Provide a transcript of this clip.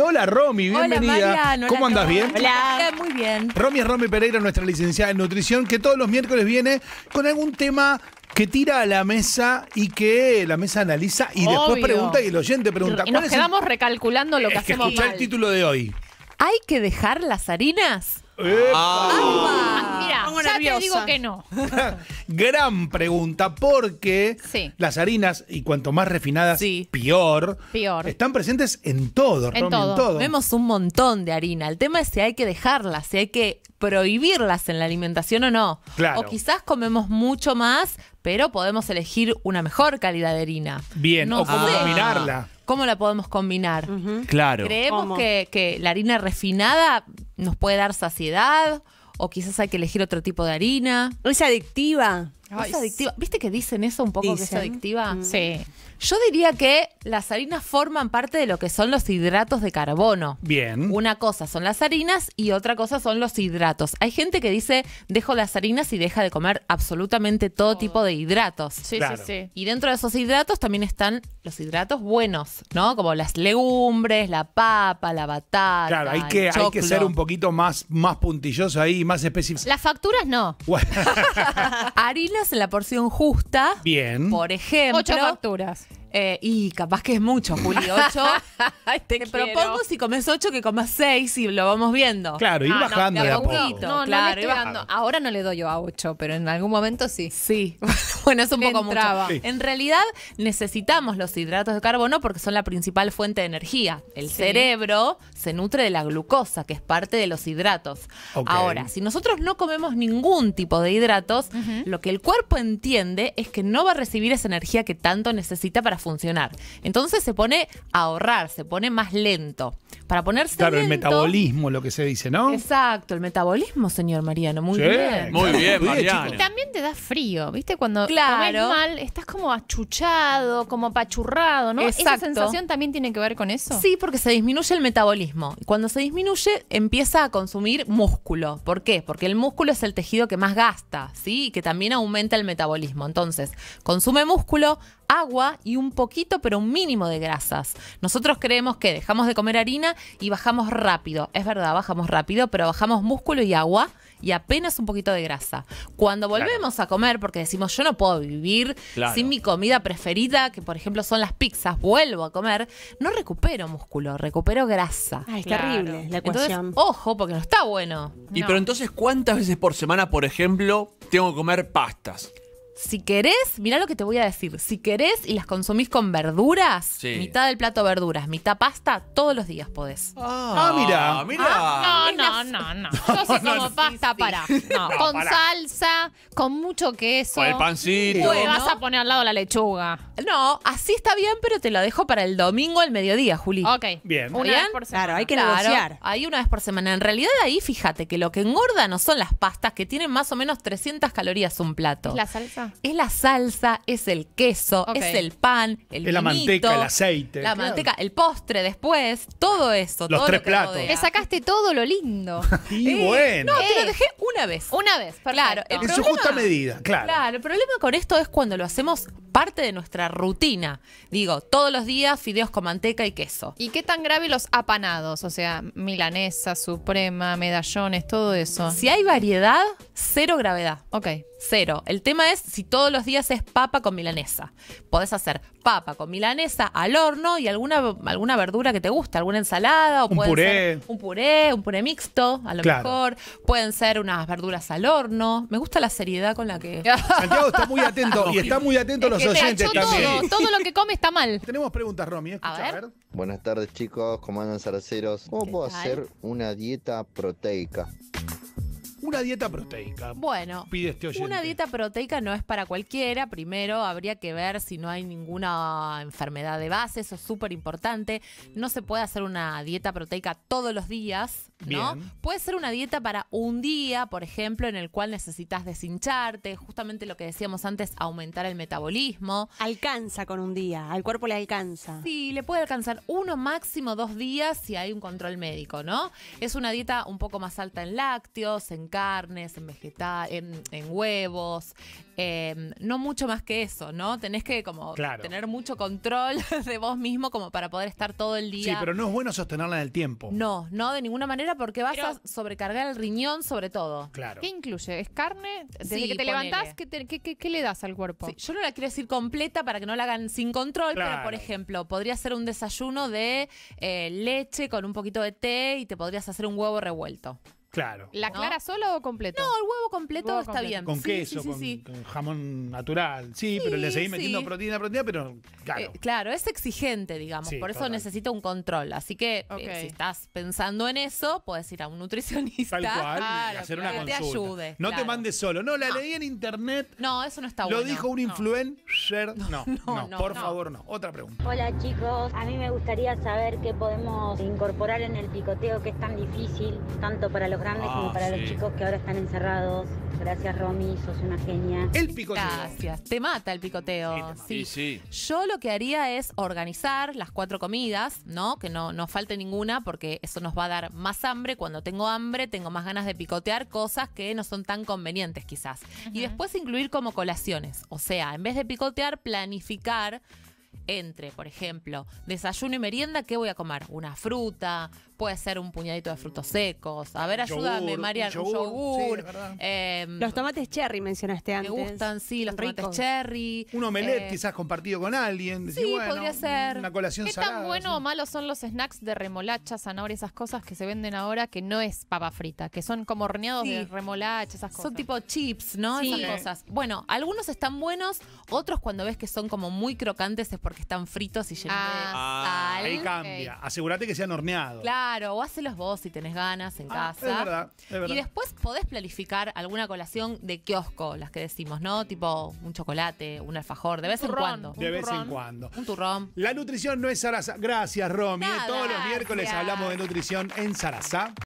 Hola Romy, bienvenida. ¿Cómo andas? ¿Bien? Hola. Muy bien. Romy es Romy Pereira, nuestra licenciada en nutrición, que todos los miércoles viene con algún tema que tira a la mesa y que la mesa analiza y después pregunta y el oyente pregunta. Y nos quedamos recalculando lo que hacemos. el título de hoy. ¿Hay que dejar las harinas? Mira, ya te digo que no. Gran pregunta, porque las harinas, y cuanto más refinadas, peor, están presentes en todo, en todo. Vemos un montón de harina. El tema es si hay que dejarlas, si hay que prohibirlas en la alimentación o no. Claro. O quizás comemos mucho más, pero podemos elegir una mejor calidad de harina. Bien, o cómo combinarla. ¿Cómo la podemos combinar? Claro. Creemos que la harina refinada nos puede dar saciedad o quizás hay que elegir otro tipo de harina. Es adictiva. es adictiva. ¿Viste que dicen eso un poco que es adictiva? Sí. Yo diría que las harinas forman parte de lo que son los hidratos de carbono. Bien. Una cosa son las harinas y otra cosa son los hidratos. Hay gente que dice, dejo las harinas y deja de comer absolutamente todo, tipo de hidratos. Sí, sí, sí. Y dentro de esos hidratos también están los hidratos buenos, ¿no? Como las legumbres, la papa, la batata. Claro, hay que, hay que ser un poquito más, más puntilloso ahí, más específico. Las facturas no. harinas en la porción justa. Bien. Por ejemplo. Ocho facturas. Eh, y capaz que es mucho, Juli, Ocho. Te, propongo si comes ocho que comas seis y lo vamos viendo. Claro, ir ah, bajando. No, Ahora no le doy yo a ocho, pero en algún momento sí. Sí. bueno, es un poco mucho. En realidad necesitamos los hidratos de carbono porque son la principal fuente de energía. El cerebro se nutre de la glucosa, que es parte de los hidratos. Ahora, si nosotros no comemos ningún tipo de hidratos, lo que el cuerpo entiende es que no va a recibir esa energía que tanto necesita para funcionar. Entonces se pone a ahorrar, se pone más lento. Para ponerse Claro, el metabolismo, lo que se dice, ¿no? Exacto, el metabolismo, señor Mariano, muy sí, bien. Muy bien, Mariano. Y también te da frío, ¿viste? Cuando claro. comes mal, estás como achuchado, como pachurrado, ¿no? ¿Esa sensación también tiene que ver con eso? Sí, porque se disminuye el metabolismo. cuando se disminuye, empieza a consumir músculo. ¿Por qué? Porque el músculo es el tejido que más gasta, ¿sí? que también aumenta el metabolismo. Entonces, consume músculo, agua y un poquito, pero un mínimo de grasas. Nosotros creemos que dejamos de comer harina y bajamos rápido. Es verdad, bajamos rápido, pero bajamos músculo y agua y apenas un poquito de grasa. Cuando volvemos a comer, porque decimos, yo no puedo vivir sin mi comida preferida, que por ejemplo son las pizzas, vuelvo a comer, no recupero músculo, recupero grasa. es terrible la ecuación. Entonces, ojo, porque no está bueno. Y pero entonces, ¿cuántas veces por semana, por ejemplo, tengo que comer pastas? si querés, mirá lo que te voy a decir, si querés y las consumís con verduras, mitad del plato verduras, mitad pasta, todos los días podés. Ah, mira, ah, mira. Ah, ah, no, no, no, no. Yo soy como pasta, para. con salsa, con mucho queso. Con el pancito. Y vas a poner al lado la lechuga. No, así está bien, pero te lo dejo para el domingo al mediodía, Juli. Ok. Bien. Una Claro, hay que negociar. Ahí una vez por semana. En realidad ahí fíjate que lo que engorda no son las pastas que tienen más o menos 300 calorías un plato. ¿La salsa? Es la salsa, es el queso, es el pan, el Es la manteca, el aceite. La manteca, el postre después, todo eso. Los tres platos. sacaste todo lo lindo. y eh, bueno. No, te lo eh. dejé una vez. Una vez, Claro. en su justa medida, claro. Claro, el problema con esto es cuando lo hacemos parte de nuestra rutina. Digo, todos los días fideos con manteca y queso. ¿Y qué tan grave los apanados? O sea, milanesa, suprema, medallones, todo eso. Si hay variedad, cero gravedad. Ok. Cero. El tema es si todos los días es papa con milanesa. Podés hacer papa con milanesa al horno y alguna, alguna verdura que te guste, alguna ensalada un puré. un puré, un puré mixto, a lo mejor. Pueden ser unas verduras al horno. Me gusta la seriedad con la que. Santiago está muy atento y está muy atento los oyentes también. Todo, lo que come está mal. Tenemos preguntas, Romy. ¿eh? a, ver. Buenas tardes, chicos. ¿Cómo andan, zaraceros? ¿Cómo puedo hacer una dieta proteica? Una dieta proteica. Bueno, este una dieta proteica no es para cualquiera. Primero, habría que ver si no hay ninguna enfermedad de base. Eso es súper importante. No se puede hacer una dieta proteica todos los días. ¿no? Puede ser una dieta para un día, por ejemplo, en el cual necesitas deshincharte, justamente lo que decíamos antes, aumentar el metabolismo. Alcanza con un día, al cuerpo le alcanza. Sí, le puede alcanzar uno máximo dos días si hay un control médico, ¿no? Es una dieta un poco más alta en lácteos, en carnes, en vegetal, en, huevos, em, no mucho más que eso, ¿no? Tenés que como tener mucho control de vos mismo como para poder estar todo el día. Sí, pero no es bueno sostenerla en el tiempo. No, no, de ninguna manera porque vas a sobrecargar el riñón sobre todo. Claro. ¿Qué incluye? ¿Es carne? Desde que te levantás, ¿qué, le das al cuerpo? yo no la quiero decir completa para que no la hagan sin control, pero por ejemplo, podría ser un desayuno de eh, leche con un poquito de té y te podrías hacer un huevo revuelto. Claro. ¿La clara solo o completo? No, el huevo completo está bien. Con queso, con, jamón natural. Sí, pero le seguís metiendo proteína, proteína, pero claro. Eh, claro, es exigente, digamos, por eso necesita un control. Así que eh, si estás pensando en eso, puedes ir a un nutricionista. Tal hacer una Que te ayude, no te mandes solo. No, la leí en internet. No, eso no está bueno. lo dijo un influencer. No, no, por favor, no. Otra pregunta. Hola chicos, a mí me gustaría saber qué podemos incorporar en el picoteo que es tan difícil, tanto para los grandes como ah, para los chicos que ahora están encerrados. Gracias, Romy, sos una genia. El picoteo. Gracias. Te mata el picoteo. Sí, Sí. Yo lo que haría es organizar las cuatro comidas, ¿no? Que no, no falte ninguna porque eso nos va a dar más hambre. Cuando tengo hambre, tengo más ganas de picotear cosas que no son tan convenientes quizás. Y después incluir como colaciones. O sea, en vez de picotear, planificar entre, por ejemplo, desayuno y merienda, ¿qué voy a comer? Una fruta, puede ser un puñadito de frutos mm. secos. A ver, ayúdame, María, yogur. yogur. Em, los tomates cherry mencionaste antes. Me gustan, sí, los tomates cherry. Un omelette eh, quizás compartido con alguien. sí, podría ser. Una colación ¿Qué tan bueno o malo son los snacks de remolacha, zanahoria, esas cosas que se venden ahora que no es papa frita, que son como horneados de remolacha, esas cosas? Son tipo chips, ¿no? Esas cosas. Bueno, algunos están buenos, otros cuando ves que son como muy crocantes es porque están fritos y llenos de ah. sal. Ahí cambia. Asegúrate que sean horneados. Claro. Claro, o hacelos vos si tenés ganas en ah, casa. Es verdad, es verdad. Y después podés planificar alguna colación de kiosco, las que decimos, ¿no? Tipo un chocolate, un alfajor, de vez en cuando. De vez en cuando. Un turrón. La nutrición no es zaraza. Gracias, Romy. ¿eh? Todos los miércoles hablamos de nutrición en Zaraza.